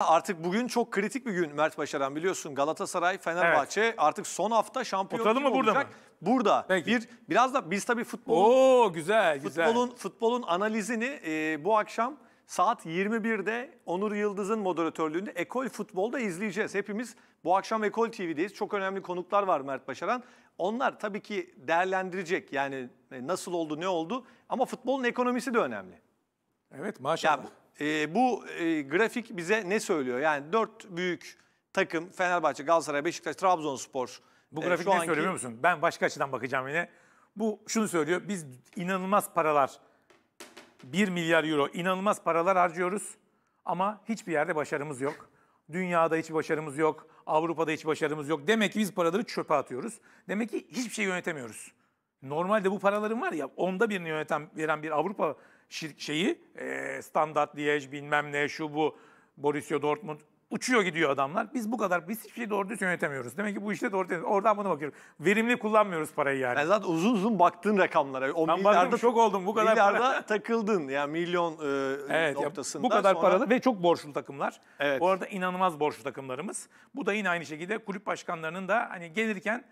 Artık bugün çok kritik bir gün Mert Başaran biliyorsun Galatasaray, Fenerbahçe evet. artık son hafta şampiyon Oturalım mı burada olacak. mı? Burada. Peki. Bir biraz da biz tabii futbolun Oo, güzel, güzel. futbolun futbolun analizini e, bu akşam saat 21'de Onur Yıldız'ın moderatörlüğünde Ekol Futbol'da izleyeceğiz. Hepimiz bu akşam Ekol TV'deyiz. Çok önemli konuklar var Mert Başaran. Onlar tabii ki değerlendirecek yani e, nasıl oldu ne oldu ama futbolun ekonomisi de önemli. Evet maşallah. Ya, e, bu e, grafik bize ne söylüyor? Yani dört büyük takım Fenerbahçe, Galatasaray, Beşiktaş, Trabzonspor. Bu e, grafik e, ne anki... söylüyor musun? Ben başka açıdan bakacağım yine. Bu şunu söylüyor. Biz inanılmaz paralar 1 milyar euro inanılmaz paralar harcıyoruz ama hiçbir yerde başarımız yok. Dünyada hiç başarımız yok. Avrupa'da hiç başarımız yok. Demek ki biz paraları çöpe atıyoruz. Demek ki hiçbir şey yönetemiyoruz. Normalde bu paraların var ya onda birini yöneten veren bir Avrupa şeyi e, standart Liège bilmem ne şu bu Borussia Dortmund uçuyor gidiyor adamlar. Biz bu kadar biz hiçbir şeyi doğru düzgün yönetemiyoruz. Demek ki bu işte doğru değil. Oradan buna bakıyorum. Verimli kullanmıyoruz parayı yani. Ben zaten uzun uzun baktın rakamlara. O ben milyarda, baktım şok oldum bu kadar milyarda para. takıldın yani milyon e, evet, noktasında. Bu kadar sonra... paralı ve çok borçlu takımlar. Evet. Bu arada inanılmaz borçlu takımlarımız. Bu da yine aynı şekilde kulüp başkanlarının da hani gelirken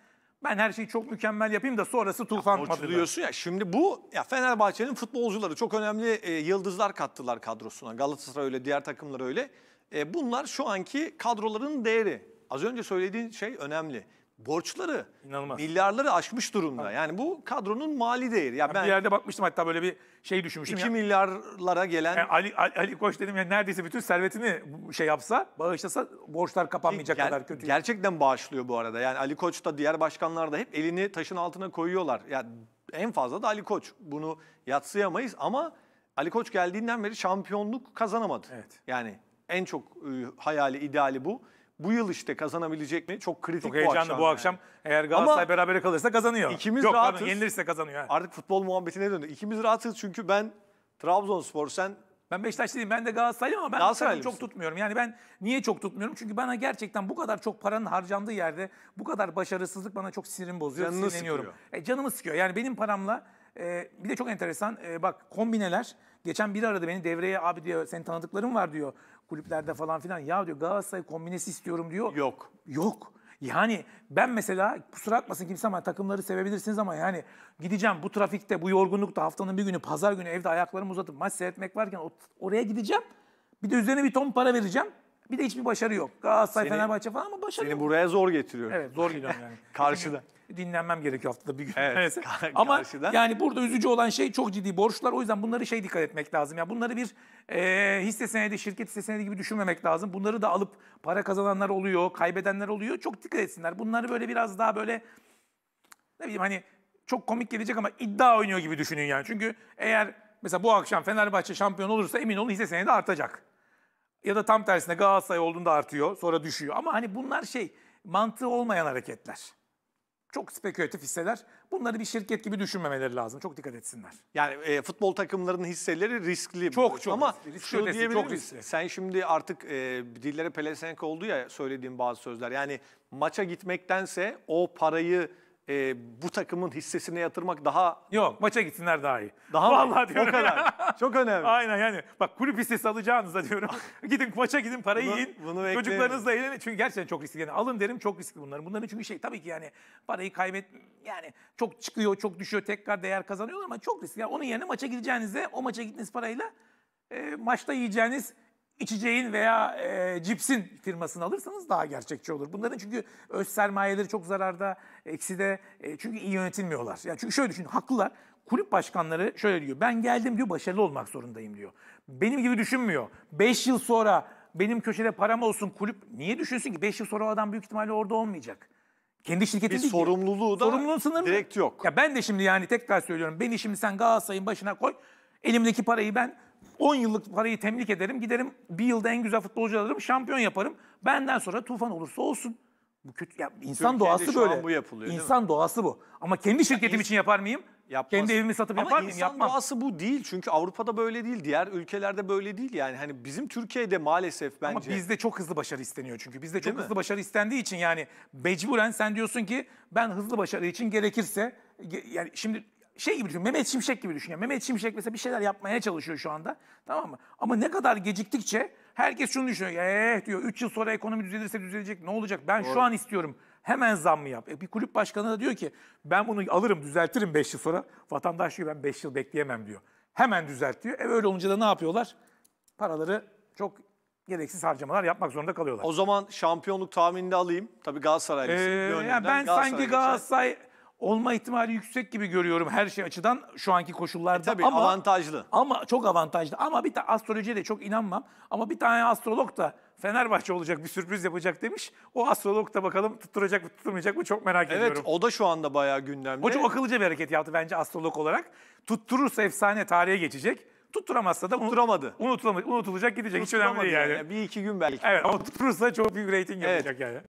ben her şeyi çok mükemmel yapayım da sonrası tufan patırıyorsun ya. Şimdi bu ya Fenerbahçe'nin futbolcuları çok önemli e, yıldızlar kattılar kadrosuna. Galatasaray öyle, diğer takımlar öyle. E, bunlar şu anki kadroların değeri. Az önce söylediğin şey önemli borçları İnanılmaz. milyarları aşmış durumda. Tabii. Yani bu kadronun mali değeri. Ya yani ben bir yerde bakmıştım hatta böyle bir şey düşünmüştüm. 2 ya. milyarlara gelen yani e, Ali, Ali Ali Koç dedim ya neredeyse bütün servetini şey yapsa, bağışlasa borçlar kapanmayacak Ger kadar kötü. Gerçekten bağışlıyor bu arada. Yani Ali Koç da diğer başkanlar da hep elini taşın altına koyuyorlar. Ya yani en fazla da Ali Koç. Bunu yatsıyamayız ama Ali Koç geldiğinden beri şampiyonluk kazanamadı. Evet. Yani en çok ıı, hayali, ideali bu bu yıl işte kazanabilecek mi? Çok kritik Çok bu heyecanlı bu akşam. Bu yani. eğer Galatasaray Ama berabere kalırsa kazanıyor. İkimiz Yok, rahatız. Pardon, yenilirse kazanıyor. Yani. Artık futbol muhabbetine döndü. İkimiz rahatız çünkü ben Trabzonspor sen ben Beşiktaş Ben de Galatasaraylıyım ama ben Galatasaraylı çok tutmuyorum. Yani ben niye çok tutmuyorum? Çünkü bana gerçekten bu kadar çok paranın harcandığı yerde bu kadar başarısızlık bana çok sinirim bozuyor. Canını Sıkıyor. E, canımı sıkıyor. Yani benim paramla e, bir de çok enteresan e, bak kombineler Geçen bir aradı beni devreye abi diyor senin tanıdıkların var diyor kulüplerde falan filan. Ya diyor Galatasaray kombinesi istiyorum diyor. Yok. Yok. Yani ben mesela kusura atmasın kimse ama takımları sevebilirsiniz ama yani gideceğim bu trafikte bu yorgunlukta haftanın bir günü pazar günü evde ayaklarımı uzatıp maç seyretmek varken oraya gideceğim. Bir de üzerine bir ton para vereceğim. Bir de hiçbir başarı yok. Galatasaray, Seni- Fenerbahçe falan ama başarı Seni yok. buraya zor getiriyorum. Evet zor geliyorum yani. Karşıda. Dinlenmem gerekiyor haftada bir gün. Evet, Neyse. Ama karşıda. yani burada üzücü olan şey çok ciddi borçlar. O yüzden bunları şey dikkat etmek lazım. Ya bunları bir e, hisse senedi, şirket hisse senedi gibi düşünmemek lazım. Bunları da alıp para kazananlar oluyor, kaybedenler oluyor. Çok dikkat etsinler. Bunları böyle biraz daha böyle ne bileyim hani çok komik gelecek ama iddia oynuyor gibi düşünün yani. Çünkü eğer mesela bu akşam Fenerbahçe şampiyon olursa emin olun hisse senedi artacak ya da tam tersine Galatasaray olduğunda artıyor sonra düşüyor. Ama hani bunlar şey mantığı olmayan hareketler. Çok spekülatif hisseler. Bunları bir şirket gibi düşünmemeleri lazım. Çok dikkat etsinler. Yani e, futbol takımlarının hisseleri riskli. Çok çok Ama riskli. riskli şu diyebilir çok riskli. Sen şimdi artık e, dillere pelesenk oldu ya söylediğim bazı sözler. Yani maça gitmektense o parayı e, bu takımın hissesine yatırmak daha... Yok maça gitsinler daha iyi. Daha Vallahi mı? diyorum. O kadar. Çok önemli. Aynen yani. Bak kulüp hissesi alacağınıza diyorum. gidin maça gidin parayı bunu, yiyin. Bunu Çocuklarınızla eğlenin. Çünkü gerçekten çok riskli. Yani alın derim çok riskli bunların. Bunların çünkü şey tabii ki yani parayı kaybet yani çok çıkıyor çok düşüyor tekrar değer kazanıyorlar ama çok riskli. Yani onun yerine maça gideceğinizde o maça gittiğiniz parayla e, maçta yiyeceğiniz içeceğin veya e, cipsin firmasını alırsanız daha gerçekçi olur. Bunların çünkü öz sermayeleri çok zararda, ekside. E, çünkü iyi yönetilmiyorlar. Yani çünkü şöyle düşünün, haklılar. Kulüp başkanları şöyle diyor. Ben geldim diyor, başarılı olmak zorundayım diyor. Benim gibi düşünmüyor. 5 yıl sonra benim köşede param olsun kulüp niye düşünsün ki 5 yıl sonra o adam büyük ihtimalle orada olmayacak. Kendi şirketi bir sorumluluğu da sorumluluğun sınırı direkt yok. Ya ben de şimdi yani tekrar söylüyorum. Beni şimdi sen Galatasaray'ın başına koy. Elimdeki parayı ben 10 yıllık parayı temlik ederim. Giderim bir yılda en güzel futbolcu alırım. Şampiyon yaparım. Benden sonra tufan olursa olsun. Bu kötü ya insan doğası böyle. bu yapılıyor, değil doğası bu. Ama kendi şirketim ins- için yapar mıyım? Yapmaz. Kendi evimi satıp Ama yapar mıyım? insan doğası bu değil çünkü Avrupa'da böyle değil, diğer ülkelerde böyle değil yani hani bizim Türkiye'de maalesef bence. Ama bizde çok hızlı başarı isteniyor çünkü. Bizde çok Değil mi? hızlı başarı istendiği için yani mecburen sen diyorsun ki ben hızlı başarı için gerekirse yani şimdi şey gibi düşün. Mehmet Şimşek gibi düşünüyor. Mehmet Şimşek mesela bir şeyler yapmaya çalışıyor şu anda. Tamam mı? Ama ne kadar geciktikçe herkes şunu düşünüyor. Eh diyor 3 yıl sonra ekonomi düzelirse düzelecek ne olacak? Ben Doğru. şu an istiyorum. Hemen zam mı yap? E, bir kulüp başkanı da diyor ki ben bunu alırım düzeltirim 5 yıl sonra. Vatandaş diyor ben 5 yıl bekleyemem diyor. Hemen düzelt diyor. E öyle olunca da ne yapıyorlar? Paraları çok gereksiz harcamalar yapmak zorunda kalıyorlar. O zaman şampiyonluk tahminini alayım. Tabii ee, Galatasaray. Ee, yani ben Galatasaray sanki Galatasaray olma ihtimali yüksek gibi görüyorum her şey açıdan şu anki koşullarda. E tabii ama, avantajlı. Ama çok avantajlı. Ama bir de astrolojiye de çok inanmam. Ama bir tane astrolog da Fenerbahçe olacak bir sürpriz yapacak demiş. O astrolog da bakalım tutturacak mı tutturmayacak mı çok merak evet, ediyorum. Evet o da şu anda bayağı gündemde. O çok akıllıca bir hareket yaptı bence astrolog olarak. Tutturursa efsane tarihe geçecek. Tutturamazsa da tutturamadı. Unutulacak gidecek hiç önemli yani. yani. Bir iki gün belki. Evet ama tutturursa çok büyük rating yapacak evet. yani.